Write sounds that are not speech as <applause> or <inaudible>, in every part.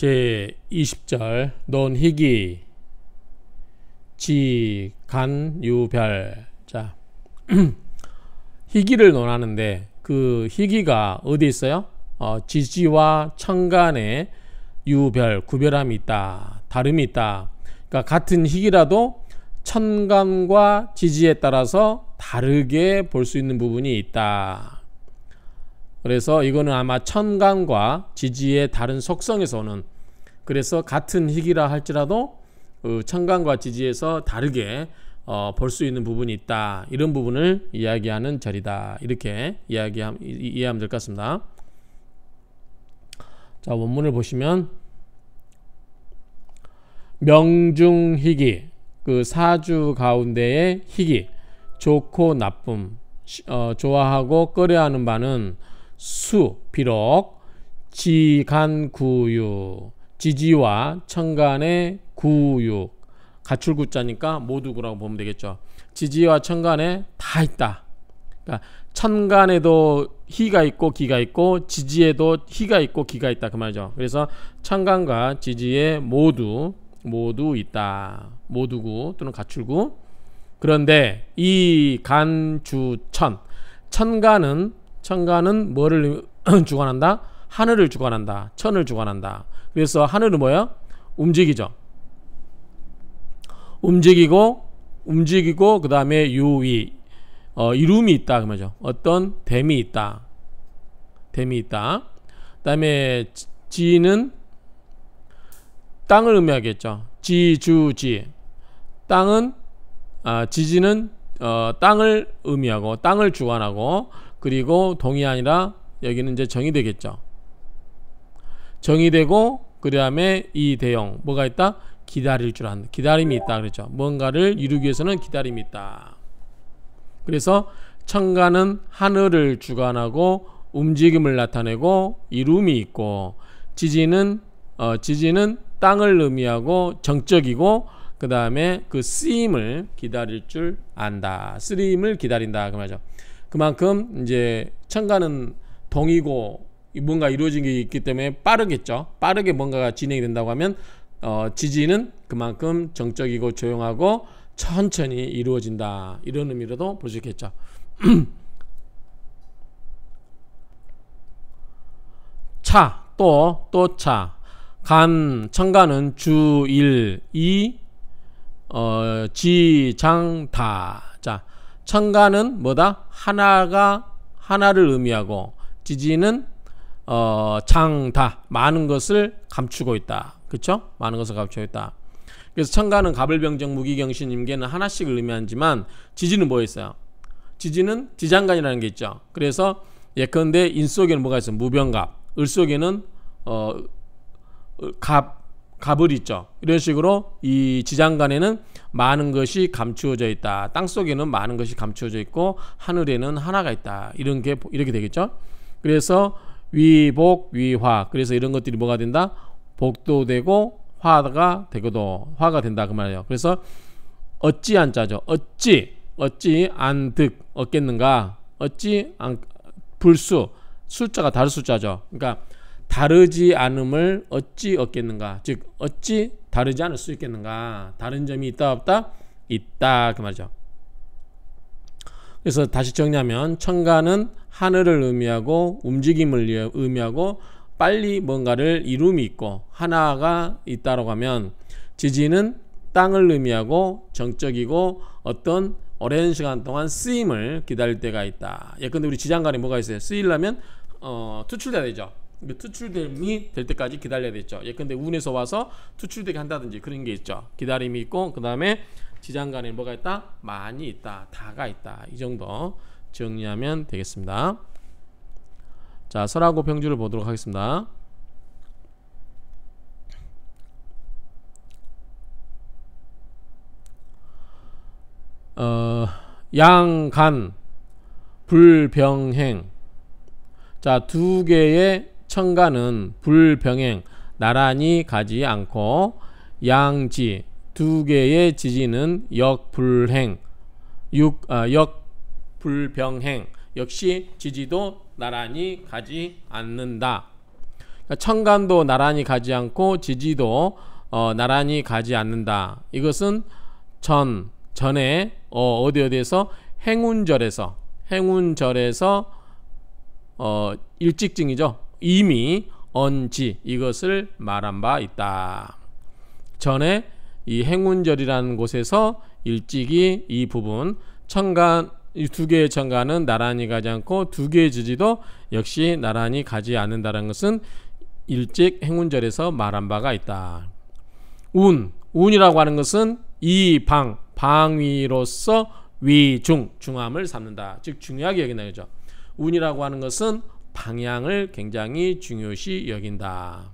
제 20절 논희기 지간유별 자 <clears throat> 희기를 논하는데 그 희기가 어디 있어요? 어, 지지와 청간에 유별 구별함이 있다 다름이 있다 그러니까 같은 희기라도 천간과 지지에 따라서 다르게 볼 수 있는 부분이 있다 그래서 이거는 아마 천강과 지지의 다른 속성에서는 그래서 같은 희귀라 할지라도 그천강과 지지에서 다르게 어, 볼수 있는 부분이 있다. 이런 부분을 이야기하는 자리다 이렇게 이야기함, 이해하면 될 것 같습니다. 자, 원문을 보시면 명중희기 그 사주 가운데의 희기 좋고 나쁨 어, 좋아하고 꺼려하는 바는 수 비록 지간구유 지지와 천간의 구육 가출구자니까 모두구라고 보면 되겠죠. 지지와 천간에 다 있다. 그러니까 천간에도 희가 있고 기가 있고 지지에도 희가 있고 기가 있다 그 말이죠. 그래서 천간과 지지에 모두 모두 있다. 모두구 또는 가출구. 그런데 이 간주천 천간은 천간은 뭐를 <clears throat> 주관한다? 하늘을 주관한다. 천을 주관한다. 그래서 하늘은 뭐야? 움직이죠. 움직이고 움직이고 그 다음에 유위 어, 이름이 있다 그말죠 어떤 댐이 있다. 댐이 있다. 그 다음에 지는 땅을 의미하겠죠. 지주지 땅은 아, 지지는 어, 땅을 의미하고 땅을 주관하고 그리고 동이 아니라 여기는 이제 정의 되겠죠. 정이 되고 그 다음에 이 대형 뭐가 있다? 기다릴 줄 아는 기다림이 있다 그랬죠. 뭔가를 이루기 위해서는 기다림이 있다. 그래서 천가는 하늘을 주관하고 움직임을 나타내고 이름이 있고 지지는 어, 지지는 땅을 의미하고 정적이고 그 다음에 그 쓰임을 기다릴 줄 안다. 쓰임을 기다린다 그 말이죠. 그만큼 이제 천가는 동이고 뭔가 이루어진 게 있기 때문에 빠르겠죠. 빠르게 뭔가가 진행이 된다고 하면 어, 지지는 그만큼 정적이고 조용하고 천천히 이루어진다. 이런 의미로도 볼 수 있겠죠. <clears throat> 차, 또, 또 차. 간, 천간은 주, 일, 이, 어, 지, 장, 다. 자, 천간은 뭐다? 하나가 하나를 의미하고 지지는 어, 장다 많은 것을 감추고 있다. 그렇죠? 많은 것을 감추고 있다. 그래서 천간은 가불병정 무기경신 임계는 하나씩 의미하지만 지지는 뭐 있어요? 지지는 지장간이라는 게 있죠. 그래서 예컨대 인 속에는 뭐가 있어? 무병갑. 을 속에는 어, 갑 갑을 있죠. 이런 식으로 이 지장간에는 많은 것이 감추어져 있다. 땅 속에는 많은 것이 감추어져 있고 하늘에는 하나가 있다. 이런 게 이렇게 되겠죠. 그래서 위복 위화. 그래서 이런 것들이 뭐가 된다? 복도 되고 화가 되고도 화가 된다 그 말이에요. 그래서 어찌 안 짜죠. 어찌 어찌 안득 얻겠는가? 어찌 안 불수 숫자가 다른 숫자죠. 그러니까 다르지 않음을 어찌 얻겠는가? 즉 어찌 다르지 않을 수 있겠는가? 다른 점이 있다 없다? 있다 그 말이죠. 그래서 다시 정리하면 청가는 하늘을 의미하고 움직임을 의미하고 빨리 뭔가를 이룸이 있고 하나가 있다라고 하면 지지는 땅을 의미하고 정적이고 어떤 오랜 시간 동안 쓰임을 기다릴 때가 있다. 예컨대 우리 지장간에 뭐가 있어요? 쓰이려면 어, 투출돼야 되죠. 투출됨이 될 때까지 기다려야 되죠 예컨대 운에서 와서 투출되게 한다든지 그런 게 있죠 기다림이 있고 그 다음에 지장간에 뭐가 있다? 많이 있다 다가 있다 이 정도 정리하면 되겠습니다 자 설하고 병주를 보도록 하겠습니다 어, 양간 불병행 자두 개의 천간은 불병행 나란히 가지 않고 양지 두 개의 지지는 역불행 육, 아, 역불병행 역시 지지도 나란히 가지 않는다. 그러니까 청간도 나란히 가지 않고 지지도 어, 나란히 가지 않는다. 이것은 전 전에 어, 어디 어디에서 행운절에서 행운절에서 어, 일직증이죠. 이미 언지 이것을 말한 바 있다. 전에 이 행운절이라는 곳에서 일찍이 이 부분 천간 이 두 개의 천간은 나란히 가지 않고 두 개의 지지도 역시 나란히 가지 않는다는 것은 일찍 행운절에서 말한 바가 있다. 운 운이라고 하는 것은 이 방 방위로서 위중 중함을 삼는다. 즉 중요하게 여긴다 그죠. 운이라고 하는 것은 방향을 굉장히 중요시 여긴다.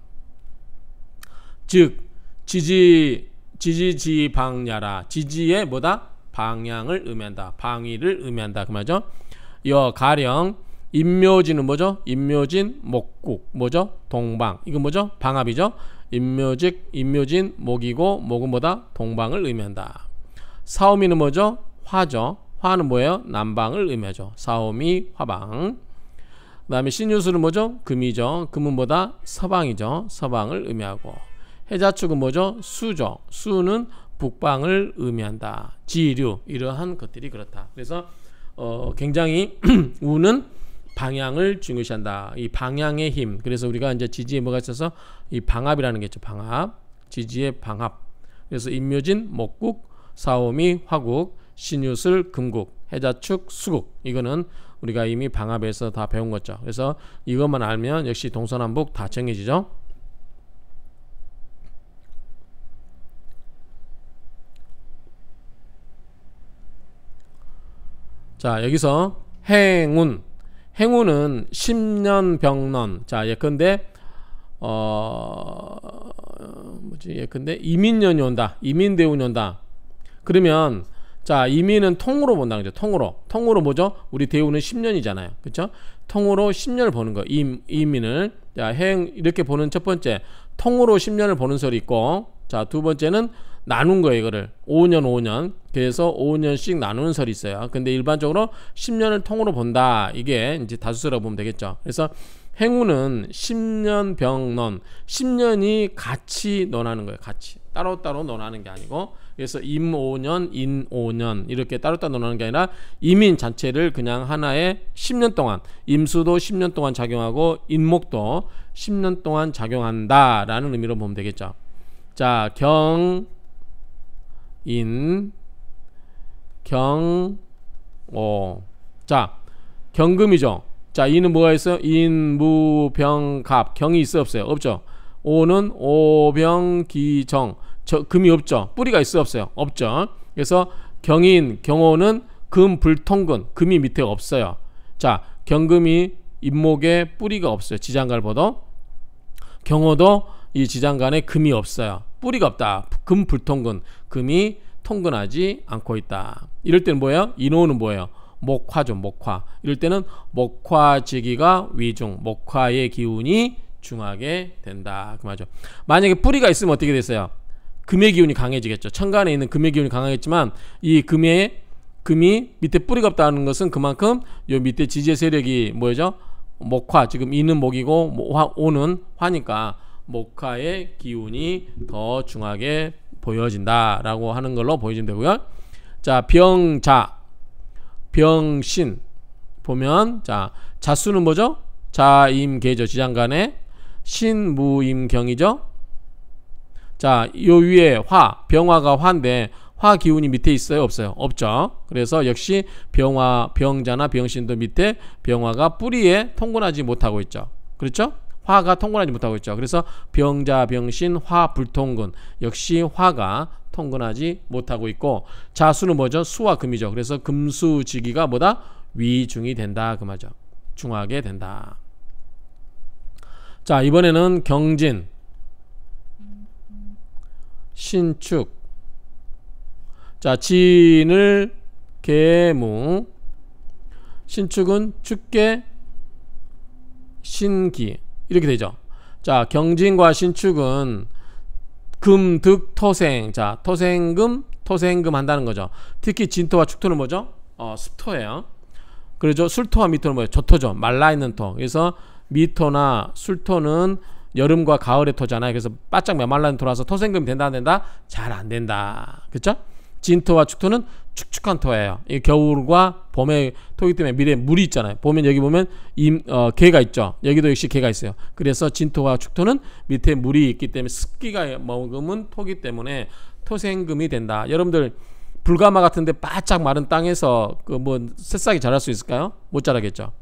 즉 지지 지지지 방야라 지지의 뭐다 방향을 의미한다 방위를 의미한다 그 말이죠. 여 가령 임묘지는 뭐죠? 임묘진 목국 뭐죠? 동방 이건 뭐죠? 방합이죠. 임묘직 임묘진 목이고 목은 뭐다 동방을 의미한다. 사오미는 뭐죠? 화죠. 화는 뭐예요? 남방을 의미하죠. 사오미 화방. 그 다음에 신유술은 뭐죠? 금이죠. 금은 뭐다? 서방이죠. 서방을 의미하고 해자축은 뭐죠? 수죠. 수는 북방을 의미한다. 지류 이러한 것들이 그렇다. 그래서 어, 굉장히 <clears throat> 우는 방향을 중요시한다. 이 방향의 힘. 그래서 우리가 이제 지지에 뭐가 있어서 이 방압이라는 게 있죠. 방압. 지지의 방압. 그래서 임묘진 목국, 사오미 화국, 신유술 금국, 해자축 수국. 이거는 우리가 이미 방합에서 다 배운 거죠. 그래서 이것만 알면 역시 동서남북 다 정해지죠. 자 여기서 행운 행운은 10년 병론 자 예컨대 어 뭐지 예컨대 이민년이 온다 이민대운이 온다 그러면 자 이민은 통으로 본다 그죠 통으로 통으로 뭐죠 우리 대우는 10년이잖아요 그쵸 통으로 10년을 보는 거 임, 이민을 자행 이렇게 보는 첫 번째 통으로 10년을 보는 소리 있고 자두 번째는 나눈 거예요 이거를 5년 5년 그래서 5년씩 나누는 설이 있어요 근데 일반적으로 10년을 통으로 본다 이게 이제 다수수라고 보면 되겠죠 그래서 행운은 10년 병론 10년이 같이 논하는 거예요 같이 따로따로 논하는 게 아니고 그래서 임5년인5년 이렇게 따로따로 논하는 게 아니라 이민 자체를 그냥 하나의 10년 동안 임수도 10년 동안 작용하고 인목도 10년 동안 작용한다라는 의미로 보면 되겠죠. 자, 경, 인, 경, 오. 자, 경금이죠. 자, 이는 뭐가 있어요? 인, 무, 병, 갑. 경이 있어 요 없어요? 없죠. 오는 오병기정 저 금이 없죠. 뿌리가 있어 요 없어요. 없죠. 그래서 경인, 경호는 금, 불, 통근. 금이 밑에 없어요. 자, 경금이 잇목에 뿌리가 없어요. 지장갈보도. 경호도 이 지장간에 금이 없어요. 뿌리가 없다. 금, 불, 통근. 금이 통근하지 않고 있다. 이럴 때는 뭐예요? 인호는 뭐예요? 목화죠, 목화. 이럴 때는 목화지기가 위중, 목화의 기운이 중하게 된다. 그 말이죠. 만약에 뿌리가 있으면 어떻게 됐어요? 금의 기운이 강해지겠죠. 천간에 있는 금의 기운이 강하겠지만 이 금의 금이 밑에 뿌리가 없다는 것은 그만큼 요 밑에 지지 세력이 뭐죠? 목화 지금 이는 목이고 뭐 화, 오는 화니까 목화의 기운이 더 중하게 보여진다라고 하는 걸로 보여지 되고요. 자 병자 병신 보면 자 자수는 뭐죠? 자임계죠 지장간에 신무임경이죠. 자, 요 위에 화, 병화가 화인데 화 기운이 밑에 있어요? 없어요? 없죠. 그래서 역시 병화, 병자나 병신도 밑에 병화가 뿌리에 통근하지 못하고 있죠. 그렇죠? 화가 통근하지 못하고 있죠. 그래서 병자, 병신, 화, 불통근. 역시 화가 통근하지 못하고 있고 자수는 뭐죠? 수와 금이죠. 그래서 금수지기가 뭐다? 위중이 된다. 그 말이죠. 중하게 된다. 자, 이번에는 경진. 신축 자 진을 계무 신축은 축계 신기 이렇게 되죠 자 경진과 신축은 금득 토생 자 토생금 토생금 한다는 거죠 특히 진토와 축토는 뭐죠 어 습토예요 그러죠 술토와 미토는 뭐예요 저토죠 말라있는 토 그래서 미토나 술토는 여름과 가을의 토잖아요. 그래서 바짝 메말라는 토라서 토생금 된다 안 된다? 잘 안 된다. 그렇죠? 진토와 축토는 축축한 토예요. 이 겨울과 봄의 토기 때문에 미래에 물이 있잖아요. 보면 여기 보면 임, 어, 개가 있죠. 여기도 역시 개가 있어요. 그래서 진토와 축토는 밑에 물이 있기 때문에 습기가 머금은 토기 때문에 토생금이 된다. 여러분들 불가마 같은데 바짝 마른 땅에서 그뭐 새싹이 자랄 수 있을까요? 못 자라겠죠.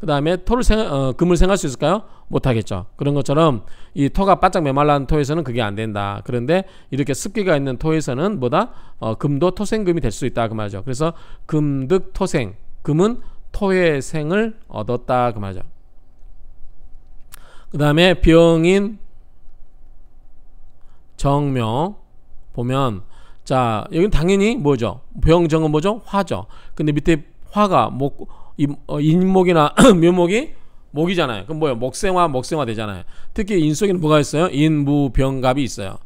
그 다음에 토를 생, 어, 금을 생할 수 있을까요? 못하겠죠. 그런 것처럼 이 토가 바짝 메말라는 토에서는 그게 안 된다. 그런데 이렇게 습기가 있는 토에서는 뭐다? 어, 금도 토생금이 될 수 있다. 그 말이죠. 그래서 금득 토생. 금은 토의 생을 얻었다. 그 말이죠. 그 다음에 병인 정명 보면 자 여기는 당연히 뭐죠? 병정은 뭐죠? 화죠. 근데 밑에 화가 목 어, 인목이나 <clears throat> 묘목이 목이잖아요. 그럼 뭐예요? 목생화, 목생화 되잖아요. 특히 인 속에는 뭐가 있어요? 인, 무, 병, 갑이 있어요.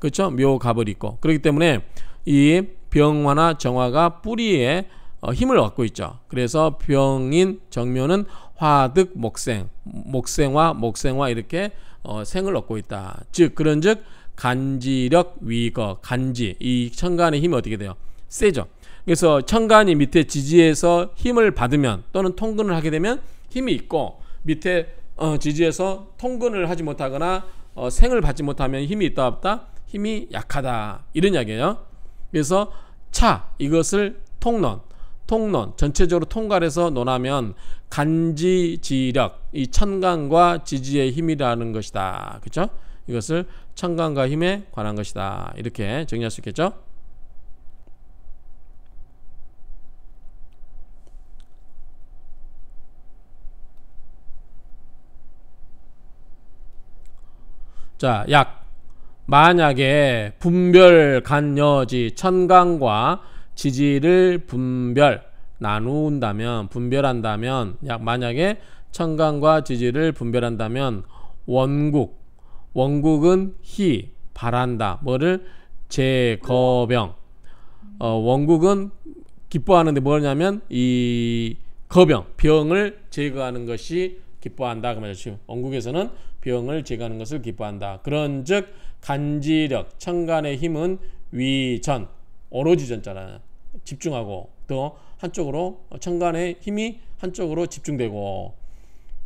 그렇죠? 묘, 갑을 있고. 그렇기 때문에 이 병화나 정화가 뿌리에 어, 힘을 얻고 있죠. 그래서 병인, 정묘는 화득, 목생, 목생화, 목생화 이렇게 어, 생을 얻고 있다. 즉, 그런즉 간지력, 위거, 간지 이 천간의 힘이 어떻게 돼요? 세죠. 그래서 천간이 밑에 지지에서 힘을 받으면 또는 통근을 하게 되면 힘이 있고 밑에 어, 지지에서 통근을 하지 못하거나 어, 생을 받지 못하면 힘이 있다 없다 힘이 약하다 이런 이야기예요. 그래서 차 이것을 통론 통론 전체적으로 통괄해서 논하면 간지지력 이 천간과 지지의 힘이라는 것이다. 그렇죠? 이것을 천간과 힘에 관한 것이다. 이렇게 정리할 수 있겠죠? 자, 약 만약에 분별 간여지 천강과 지지를 분별 나누는다면 분별한다면 약 만약에 천강과 지지를 분별한다면 원국 원국은 희 바란다 뭐를 제거병 어, 원국은 기뻐하는데 뭐냐면 이 거병 병을 제거하는 것이 기뻐한다. 그말이 원국에서는 병을 제거하는 것을 기뻐한다. 그런즉 간지력, 청간의 힘은 위전, 오로지 전자라 집중하고 또 한쪽으로 청간의 힘이 한쪽으로 집중되고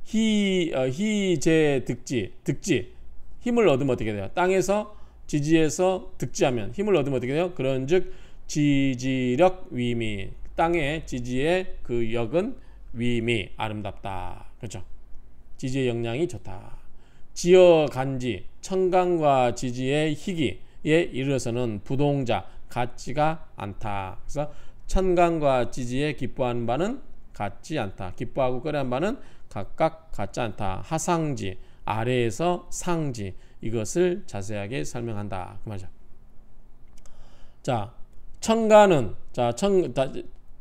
희 어, 희제 득지, 득지 힘을 얻으면 어떻게 돼요? 땅에서 지지에서 득지하면 힘을 얻으면 어떻게 돼요? 그런즉 지지력 위미 땅의 지지의 그 역은 위미 아름답다. 그렇죠? 지지의 역량이 좋다. 지어 간지, 청강과 지지의 희기에 이르러서는 부동자, 같지가 않다. 그래서 천강과 지지에 기뻐하는 바는 같지 않다. 기뻐하고 꺼려하 바는 각각 같지 않다. 하상지, 아래에서 상지, 이것을 자세하게 설명한다. 그 말이죠. 자, 청가는, 자, 청, 다,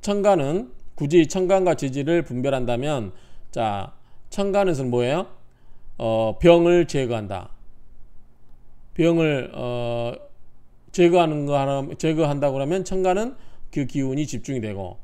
청가는 굳이 청간과 지지를 분별한다면, 자, 청간에서는 뭐예요? 어, 병을 제거한다. 병을 어, 제거하는 거 하나 제거한다고 하면 청간은 그 기운이 집중이 되고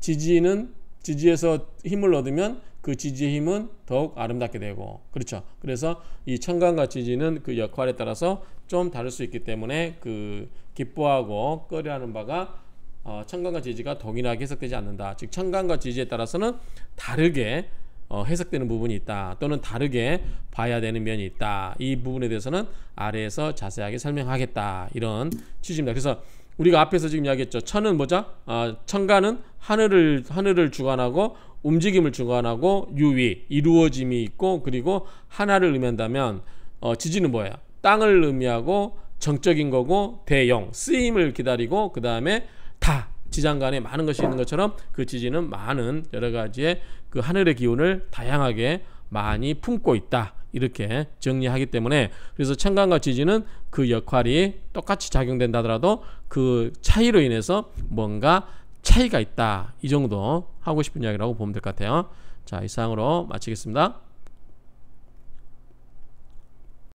지지는 지지에서 힘을 얻으면 그 지지의 힘은 더욱 아름답게 되고 그렇죠. 그래서 이 청간과 지지는 그 역할에 따라서 좀 다를 수 있기 때문에 그 기뻐하고 꺼려하는 바가 어, 청간과 지지가 동일하게 해석되지 않는다. 즉 청간과 지지에 따라서는 다르게 어, 해석되는 부분이 있다 또는 다르게 봐야 되는 면이 있다 이 부분에 대해서는 아래에서 자세하게 설명하겠다 이런 취지입니다 그래서 우리가 앞에서 지금 이야기했죠 천은 뭐죠 아, 천간은 하늘을 하늘을 주관하고 움직임을 주관하고 유위 이루어짐이 있고 그리고 하나를 의미한다면 어, 지지는 뭐예요 땅을 의미하고 정적인 거고 대용 쓰임을 기다리고 그 다음에 다 지장 간에 많은 것이 있는 것처럼 그 지진은 많은 여러 가지의 그 하늘의 기운을 다양하게 많이 품고 있다. 이렇게 정리하기 때문에 그래서 천간과 지진은 그 역할이 똑같이 작용된다 하더라도 그 차이로 인해서 뭔가 차이가 있다. 이 정도 하고 싶은 이야기라고 보면 될 것 같아요. 자, 이상으로 마치겠습니다.